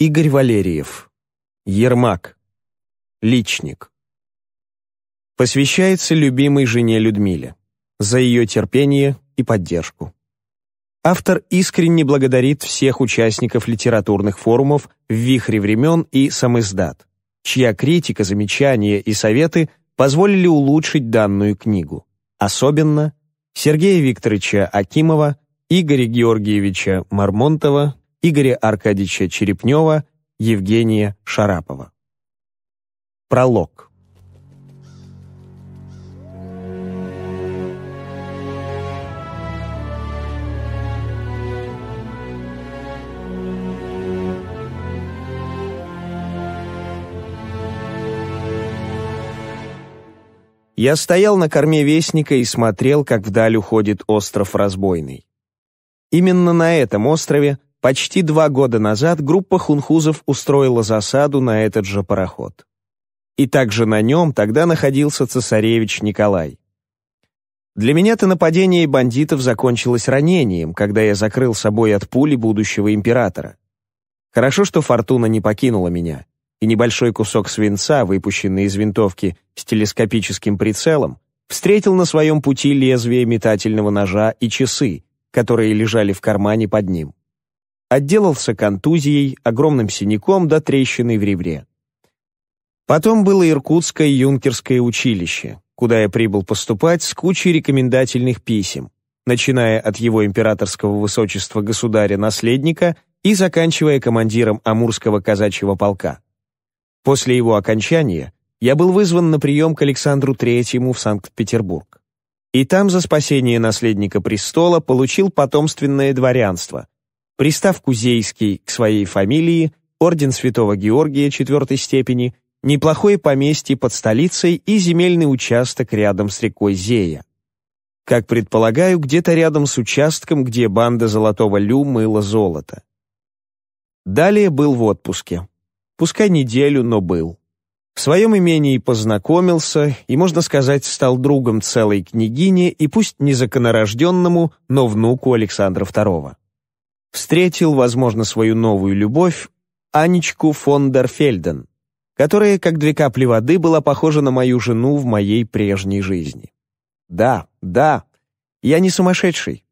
Игорь Валерьев. Ермак. Личник. Посвящается любимой жене Людмиле за ее терпение и поддержку. Автор искренне благодарит всех участников литературных форумов в «Вихре времен» и «Самиздат», чья критика, замечания и советы позволили улучшить данную книгу. Особенно Сергея Викторовича Акимова, Игоря Георгиевича Мармонтова, Игоря Аркадьевича Черепнева, Евгения Шарапова. Пролог. Я стоял на корме Вестника и смотрел, как вдаль уходит остров Разбойный. Именно на этом острове Почти два года назад группа хунхузов устроила засаду на этот же пароход. И также на нем тогда находился цесаревич Николай. Для меня то нападение бандитов закончилось ранением, когда я закрыл собой от пули будущего императора. Хорошо, что фортуна не покинула меня, и небольшой кусок свинца, выпущенный из винтовки с телескопическим прицелом, встретил на своем пути лезвие метательного ножа и часы, которые лежали в кармане под ним отделался контузией, огромным синяком да трещины в ребре. Потом было Иркутское юнкерское училище, куда я прибыл поступать с кучей рекомендательных писем, начиная от его императорского высочества государя-наследника и заканчивая командиром Амурского казачьего полка. После его окончания я был вызван на прием к Александру Третьему в Санкт-Петербург. И там за спасение наследника престола получил потомственное дворянство — Пристав Кузейский к своей фамилии, орден Святого Георгия четвертой степени, неплохое поместье под столицей и земельный участок рядом с рекой Зея. Как предполагаю, где-то рядом с участком, где банда Золотого Лю мыла золото. Далее был в отпуске. Пускай неделю, но был. В своем имении познакомился и, можно сказать, стал другом целой княгини и пусть не законорожденному, но внуку Александра II встретил, возможно, свою новую любовь, Анечку фон дер Фельден, которая, как две капли воды, была похожа на мою жену в моей прежней жизни. Да, да, я не сумасшедший.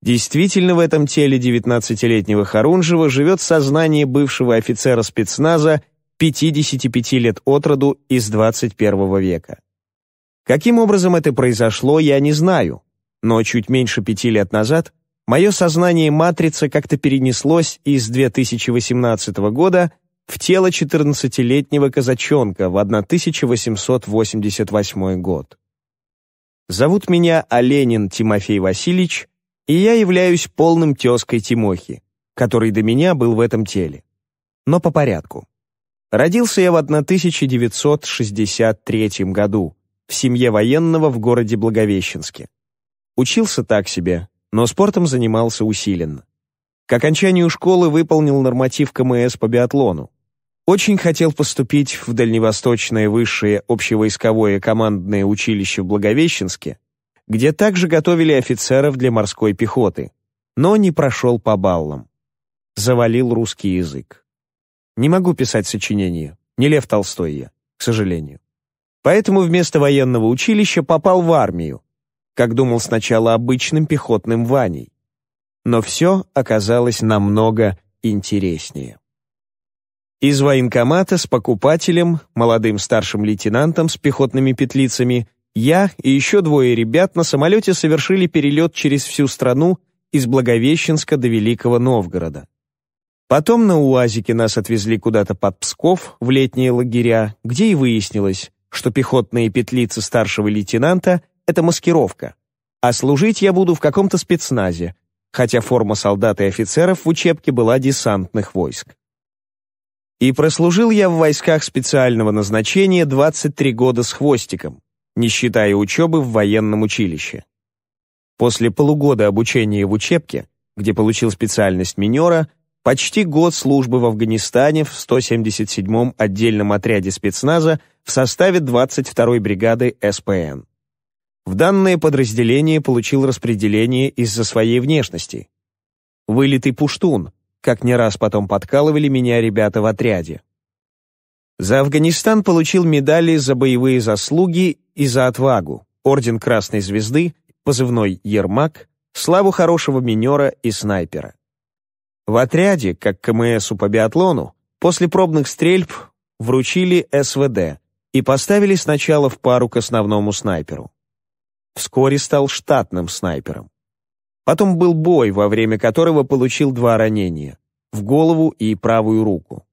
Действительно, в этом теле 19-летнего Харунжева живет сознание бывшего офицера спецназа 55 лет от роду из 21 века. Каким образом это произошло, я не знаю, но чуть меньше пяти лет назад – мое сознание матрицы как-то перенеслось из 2018 года в тело 14-летнего казачонка в 1888 год. Зовут меня Оленин Тимофей Васильевич, и я являюсь полным тезкой Тимохи, который до меня был в этом теле. Но по порядку. Родился я в 1963 году в семье военного в городе Благовещенске. Учился так себе, но спортом занимался усиленно. К окончанию школы выполнил норматив КМС по биатлону. Очень хотел поступить в Дальневосточное высшее общевойсковое командное училище в Благовещенске, где также готовили офицеров для морской пехоты, но не прошел по баллам. Завалил русский язык. Не могу писать сочинения, не Лев Толстой я, к сожалению. Поэтому вместо военного училища попал в армию, как думал сначала обычным пехотным Ваней. Но все оказалось намного интереснее. Из военкомата с покупателем, молодым старшим лейтенантом с пехотными петлицами, я и еще двое ребят на самолете совершили перелет через всю страну из Благовещенска до Великого Новгорода. Потом на УАЗике нас отвезли куда-то под Псков в летние лагеря, где и выяснилось, что пехотные петлицы старшего лейтенанта — это маскировка. А служить я буду в каком-то спецназе, хотя форма солдат и офицеров в учебке была десантных войск. И прослужил я в войсках специального назначения 23 года с хвостиком, не считая учебы в военном училище. После полугода обучения в учебке, где получил специальность минера, почти год службы в Афганистане в 177-м отдельном отряде спецназа в составе 22-й бригады СПН в данное подразделение получил распределение из-за своей внешности. Вылитый пуштун, как не раз потом подкалывали меня ребята в отряде. За Афганистан получил медали за боевые заслуги и за отвагу, орден Красной Звезды, позывной «Ермак», славу хорошего минера и снайпера. В отряде, как КМСу по биатлону, после пробных стрельб вручили СВД и поставили сначала в пару к основному снайперу. Вскоре стал штатным снайпером. Потом был бой, во время которого получил два ранения – в голову и правую руку.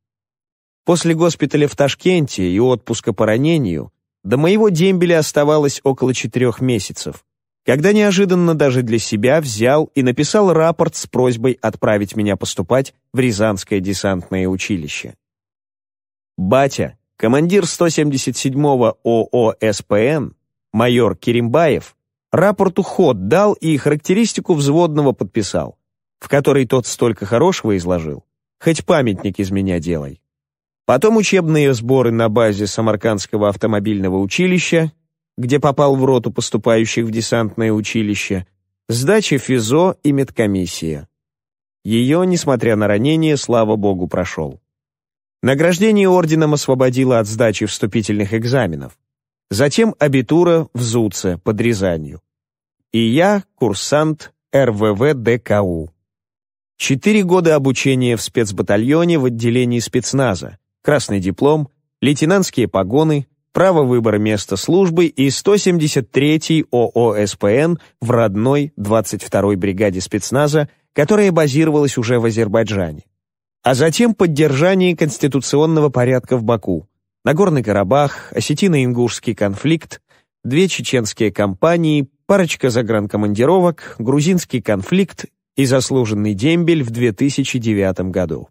После госпиталя в Ташкенте и отпуска по ранению до моего дембеля оставалось около четырех месяцев, когда неожиданно даже для себя взял и написал рапорт с просьбой отправить меня поступать в Рязанское десантное училище. Батя, командир 177-го ООСПН, майор Керимбаев, рапорт уход дал и характеристику взводного подписал, в которой тот столько хорошего изложил. Хоть памятник из меня делай. Потом учебные сборы на базе Самаркандского автомобильного училища, где попал в роту поступающих в десантное училище, сдача ФИЗО и медкомиссия. Ее, несмотря на ранение, слава богу, прошел. Награждение орденом освободило от сдачи вступительных экзаменов. Затем абитура в ЗУЦе под Рязанью. И я курсант РВВ ДКУ. Четыре года обучения в спецбатальоне в отделении спецназа, красный диплом, лейтенантские погоны, право выбора места службы и 173-й ООСПН в родной 22-й бригаде спецназа, которая базировалась уже в Азербайджане. А затем поддержание конституционного порядка в Баку, Нагорный Карабах, осетино-ингушский конфликт, две чеченские кампании, парочка загранкомандировок, грузинский конфликт и заслуженный дембель в 2009 году.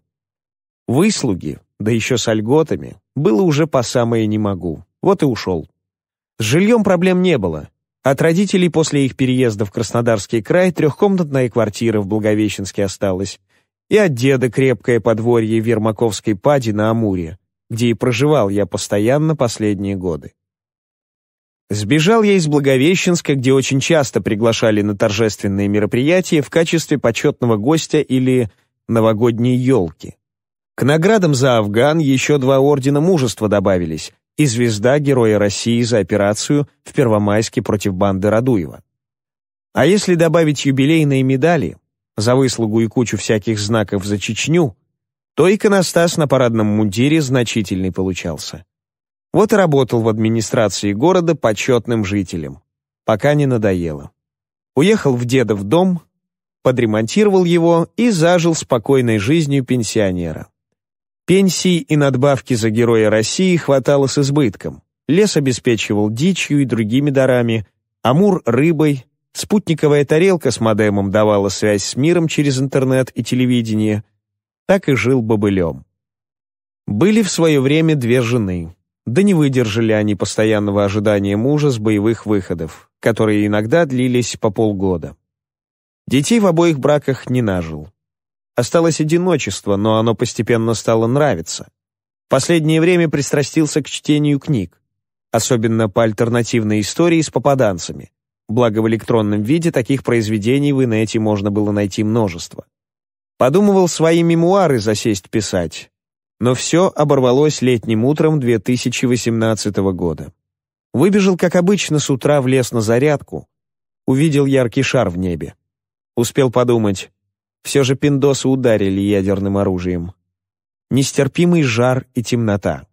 Выслуги, да еще с льготами, было уже по самое не могу, вот и ушел. С жильем проблем не было. От родителей после их переезда в Краснодарский край трехкомнатная квартира в Благовещенске осталась, и от деда крепкое подворье в Вермаковской пади на Амуре, где и проживал я постоянно последние годы. Сбежал я из Благовещенска, где очень часто приглашали на торжественные мероприятия в качестве почетного гостя или новогодней елки. К наградам за Афган еще два ордена мужества добавились и звезда Героя России за операцию в Первомайске против банды Радуева. А если добавить юбилейные медали за выслугу и кучу всяких знаков за Чечню, то иконостас на парадном мундире значительный получался. Вот и работал в администрации города почетным жителем, пока не надоело. Уехал в деда в дом, подремонтировал его и зажил спокойной жизнью пенсионера. Пенсии и надбавки за Героя России хватало с избытком. Лес обеспечивал дичью и другими дарами, Амур — рыбой, спутниковая тарелка с модемом давала связь с миром через интернет и телевидение, так и жил бобылем. Были в свое время две жены, да не выдержали они постоянного ожидания мужа с боевых выходов, которые иногда длились по полгода. Детей в обоих браках не нажил. Осталось одиночество, но оно постепенно стало нравиться. Последнее время пристрастился к чтению книг, особенно по альтернативной истории с попаданцами, благо в электронном виде таких произведений в инете можно было найти множество. Подумывал свои мемуары засесть писать, но все оборвалось летним утром 2018 года. Выбежал, как обычно, с утра в лес на зарядку. Увидел яркий шар в небе. Успел подумать. Все же пиндосы ударили ядерным оружием. Нестерпимый жар и темнота.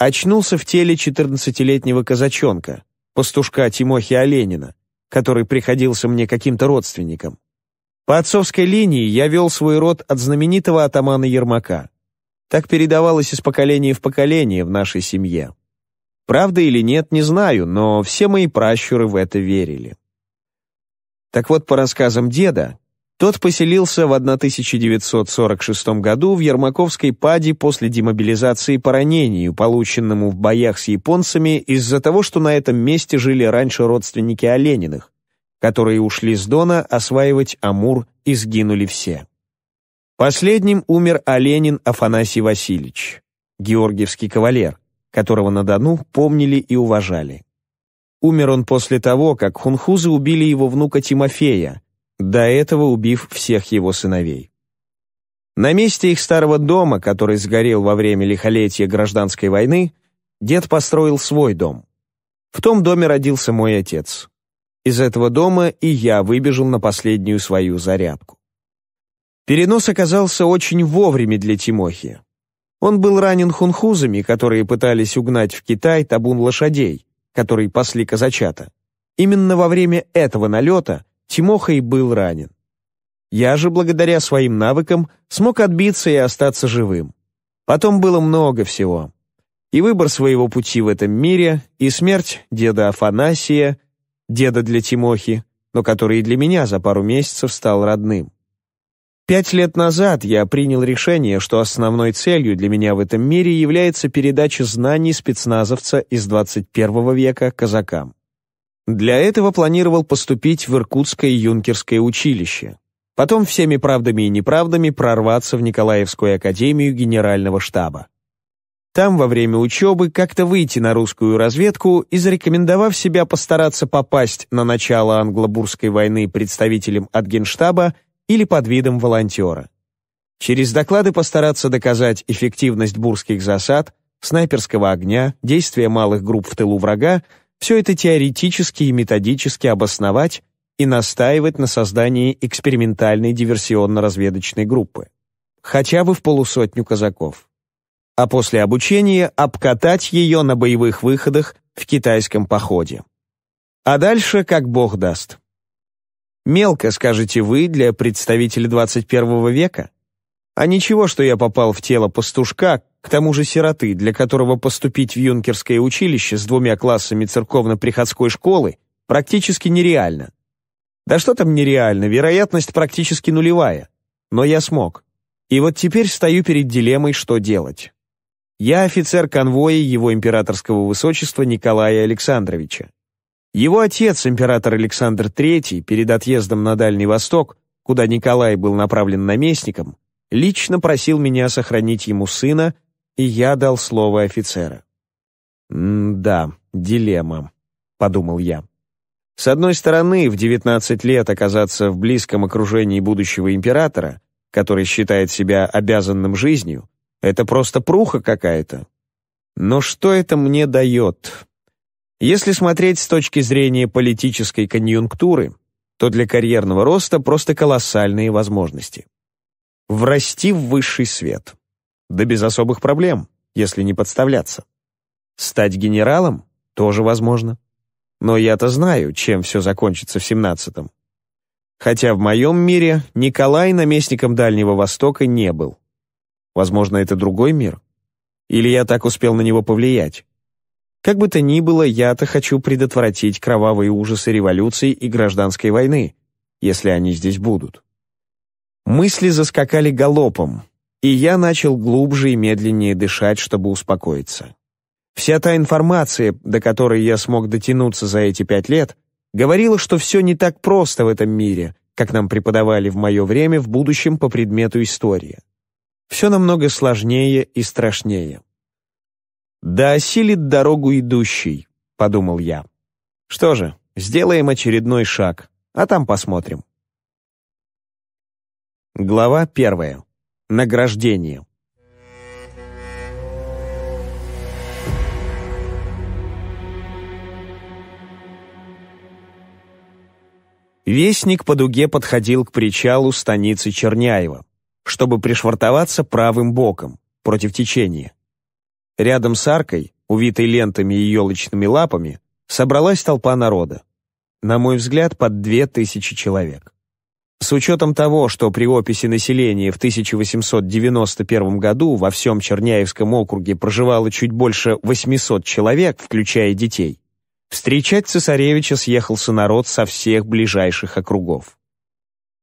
Очнулся в теле 14-летнего казачонка, пастушка Тимохи Оленина, который приходился мне каким-то родственником. По отцовской линии я вел свой род от знаменитого атамана Ермака. Так передавалось из поколения в поколение в нашей семье. Правда или нет, не знаю, но все мои пращуры в это верили. Так вот, по рассказам деда, тот поселился в 1946 году в Ермаковской паде после демобилизации по ранению, полученному в боях с японцами из-за того, что на этом месте жили раньше родственники Олениных, которые ушли с Дона осваивать Амур и сгинули все. Последним умер Оленин Афанасий Васильевич, георгиевский кавалер, которого на Дону помнили и уважали. Умер он после того, как хунхузы убили его внука Тимофея, до этого убив всех его сыновей. На месте их старого дома, который сгорел во время лихолетия гражданской войны, дед построил свой дом. В том доме родился мой отец. Из этого дома и я выбежал на последнюю свою зарядку. Перенос оказался очень вовремя для Тимохи. Он был ранен хунхузами, которые пытались угнать в Китай табун лошадей, которые пасли казачата. Именно во время этого налета Тимоха и был ранен. Я же, благодаря своим навыкам, смог отбиться и остаться живым. Потом было много всего. И выбор своего пути в этом мире, и смерть деда Афанасия, деда для Тимохи, но который и для меня за пару месяцев стал родным. Пять лет назад я принял решение, что основной целью для меня в этом мире является передача знаний спецназовца из 21 века казакам. Для этого планировал поступить в Иркутское юнкерское училище, потом всеми правдами и неправдами прорваться в Николаевскую академию генерального штаба. Там во время учебы как-то выйти на русскую разведку и, зарекомендовав себя постараться попасть на начало англобурской войны представителем от генштаба или под видом волонтера. Через доклады постараться доказать эффективность бурских засад, снайперского огня, действия малых групп в тылу врага, все это теоретически и методически обосновать и настаивать на создании экспериментальной диверсионно-разведочной группы. Хотя бы в полусотню казаков а после обучения обкатать ее на боевых выходах в китайском походе. А дальше как бог даст. Мелко, скажете вы, для представителя 21 века? А ничего, что я попал в тело пастушка, к тому же сироты, для которого поступить в юнкерское училище с двумя классами церковно-приходской школы практически нереально. Да что там нереально, вероятность практически нулевая. Но я смог. И вот теперь стою перед дилеммой, что делать. Я офицер конвоя его императорского высочества Николая Александровича. Его отец, император Александр III, перед отъездом на Дальний Восток, куда Николай был направлен наместником, лично просил меня сохранить ему сына, и я дал слово офицера. «Да, дилемма», — подумал я. С одной стороны, в 19 лет оказаться в близком окружении будущего императора, который считает себя обязанным жизнью, это просто пруха какая-то. Но что это мне дает? Если смотреть с точки зрения политической конъюнктуры, то для карьерного роста просто колоссальные возможности. Врасти в высший свет. Да без особых проблем, если не подставляться. Стать генералом тоже возможно. Но я-то знаю, чем все закончится в семнадцатом. Хотя в моем мире Николай наместником Дальнего Востока не был. Возможно, это другой мир? Или я так успел на него повлиять? Как бы то ни было, я-то хочу предотвратить кровавые ужасы революции и гражданской войны, если они здесь будут. Мысли заскакали галопом, и я начал глубже и медленнее дышать, чтобы успокоиться. Вся та информация, до которой я смог дотянуться за эти пять лет, говорила, что все не так просто в этом мире, как нам преподавали в мое время в будущем по предмету история все намного сложнее и страшнее. «Да осилит дорогу идущий», — подумал я. «Что же, сделаем очередной шаг, а там посмотрим». Глава первая. Награждение. Вестник по дуге подходил к причалу станицы Черняева чтобы пришвартоваться правым боком, против течения. Рядом с аркой, увитой лентами и елочными лапами, собралась толпа народа. На мой взгляд, под две тысячи человек. С учетом того, что при описи населения в 1891 году во всем Черняевском округе проживало чуть больше 800 человек, включая детей, встречать цесаревича съехался народ со всех ближайших округов.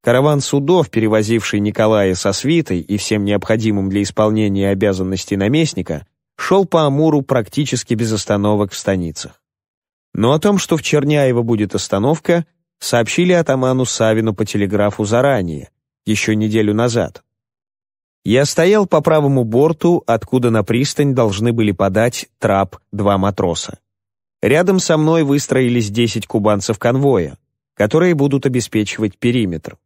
Караван судов, перевозивший Николая со свитой и всем необходимым для исполнения обязанностей наместника, шел по Амуру практически без остановок в станицах. Но о том, что в Черняево будет остановка, сообщили атаману Савину по телеграфу заранее, еще неделю назад. Я стоял по правому борту, откуда на пристань должны были подать трап два матроса. Рядом со мной выстроились 10 кубанцев конвоя, которые будут обеспечивать периметр.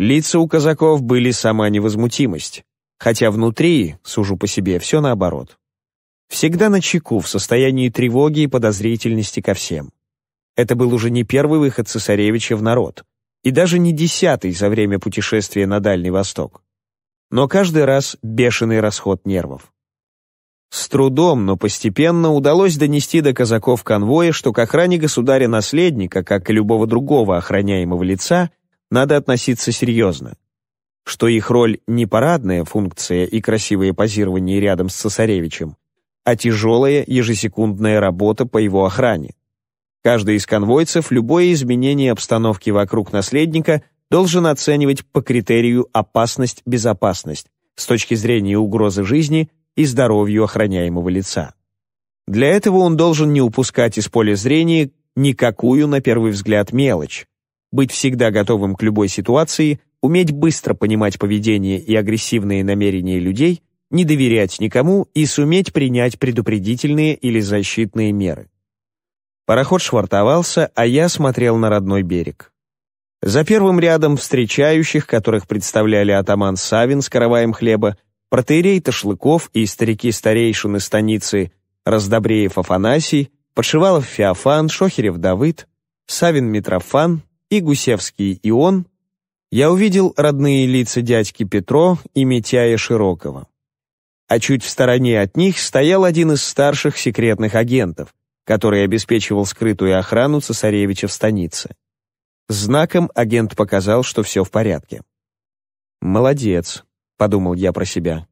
Лица у казаков были сама невозмутимость, хотя внутри, сужу по себе, все наоборот. Всегда на чеку в состоянии тревоги и подозрительности ко всем. Это был уже не первый выход цесаревича в народ, и даже не десятый за время путешествия на Дальний Восток. Но каждый раз бешеный расход нервов. С трудом, но постепенно удалось донести до казаков конвоя, что к охране государя-наследника, как и любого другого охраняемого лица, надо относиться серьезно. Что их роль не парадная функция и красивые позирования рядом с цесаревичем, а тяжелая ежесекундная работа по его охране. Каждый из конвойцев любое изменение обстановки вокруг наследника должен оценивать по критерию опасность-безопасность с точки зрения угрозы жизни и здоровью охраняемого лица. Для этого он должен не упускать из поля зрения никакую, на первый взгляд, мелочь, быть всегда готовым к любой ситуации, уметь быстро понимать поведение и агрессивные намерения людей, не доверять никому и суметь принять предупредительные или защитные меры. Пароход швартовался, а я смотрел на родной берег. За первым рядом встречающих, которых представляли атаман Савин с караваем хлеба, протеерей Ташлыков и старики-старейшины станицы Раздобреев Афанасий, Подшивалов Феофан, Шохерев Давыд, Савин Митрофан, и Гусевский, и он, я увидел родные лица дядьки Петро и Митяя Широкого. А чуть в стороне от них стоял один из старших секретных агентов, который обеспечивал скрытую охрану цесаревича в станице. Знаком агент показал, что все в порядке. «Молодец», — подумал я про себя.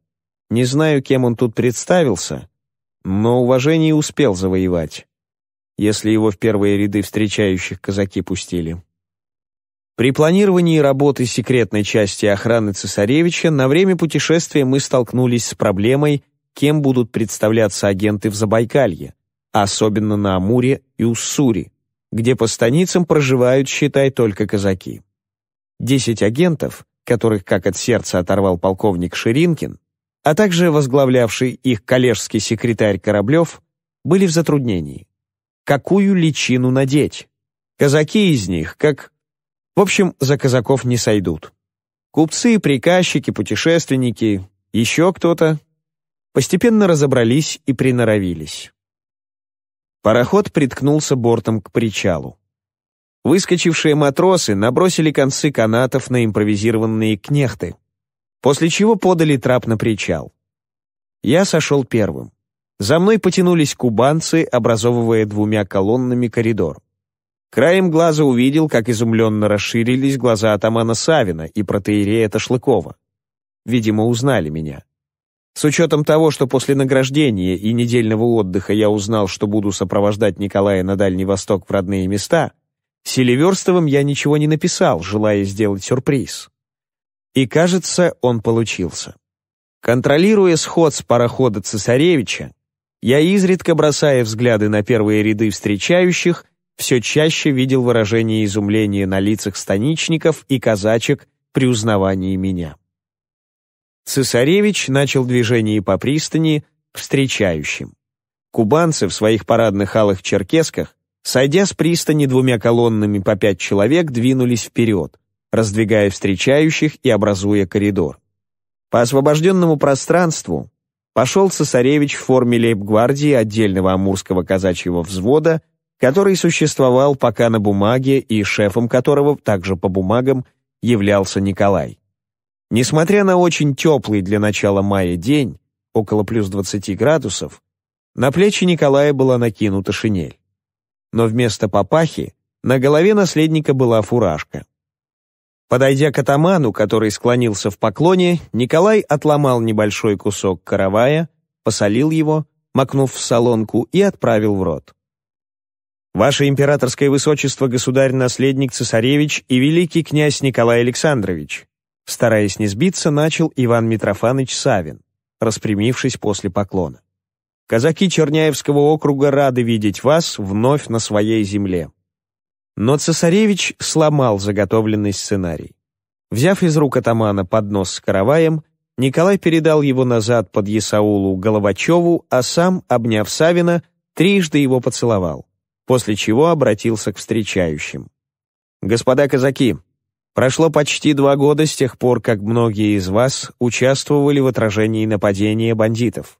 «Не знаю, кем он тут представился, но уважение успел завоевать, если его в первые ряды встречающих казаки пустили». При планировании работы секретной части охраны цесаревича на время путешествия мы столкнулись с проблемой, кем будут представляться агенты в Забайкалье, особенно на Амуре и Уссури, где по станицам проживают, считай, только казаки. Десять агентов, которых как от сердца оторвал полковник Ширинкин, а также возглавлявший их коллежский секретарь Кораблев, были в затруднении. Какую личину надеть? Казаки из них, как в общем, за казаков не сойдут. Купцы, приказчики, путешественники, еще кто-то постепенно разобрались и приноровились. Пароход приткнулся бортом к причалу. Выскочившие матросы набросили концы канатов на импровизированные кнехты, после чего подали трап на причал. Я сошел первым. За мной потянулись кубанцы, образовывая двумя колоннами коридор. Краем глаза увидел, как изумленно расширились глаза атамана Савина и протеерея Ташлыкова. Видимо, узнали меня. С учетом того, что после награждения и недельного отдыха я узнал, что буду сопровождать Николая на Дальний Восток в родные места, Селиверстовым я ничего не написал, желая сделать сюрприз. И, кажется, он получился. Контролируя сход с парохода цесаревича, я изредка бросая взгляды на первые ряды встречающих — все чаще видел выражение изумления на лицах станичников и казачек при узнавании меня. Цесаревич начал движение по пристани встречающим. Кубанцы в своих парадных алых черкесках, сойдя с пристани двумя колоннами по пять человек, двинулись вперед, раздвигая встречающих и образуя коридор. По освобожденному пространству пошел цесаревич в форме лейб-гвардии отдельного амурского казачьего взвода который существовал пока на бумаге и шефом которого, также по бумагам, являлся Николай. Несмотря на очень теплый для начала мая день, около плюс 20 градусов, на плечи Николая была накинута шинель. Но вместо папахи на голове наследника была фуражка. Подойдя к атаману, который склонился в поклоне, Николай отломал небольшой кусок каравая, посолил его, макнув в солонку и отправил в рот. Ваше императорское высочество, государь-наследник цесаревич и великий князь Николай Александрович». Стараясь не сбиться, начал Иван Митрофанович Савин, распрямившись после поклона. «Казаки Черняевского округа рады видеть вас вновь на своей земле». Но цесаревич сломал заготовленный сценарий. Взяв из рук атамана поднос с караваем, Николай передал его назад под Ясаулу Головачеву, а сам, обняв Савина, трижды его поцеловал после чего обратился к встречающим. «Господа казаки, прошло почти два года с тех пор, как многие из вас участвовали в отражении нападения бандитов,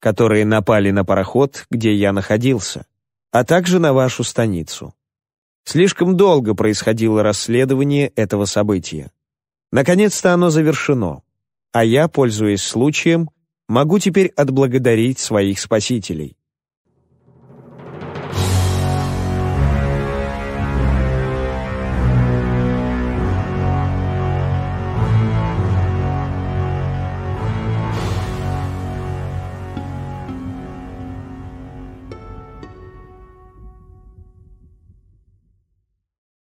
которые напали на пароход, где я находился, а также на вашу станицу. Слишком долго происходило расследование этого события. Наконец-то оно завершено, а я, пользуясь случаем, могу теперь отблагодарить своих спасителей.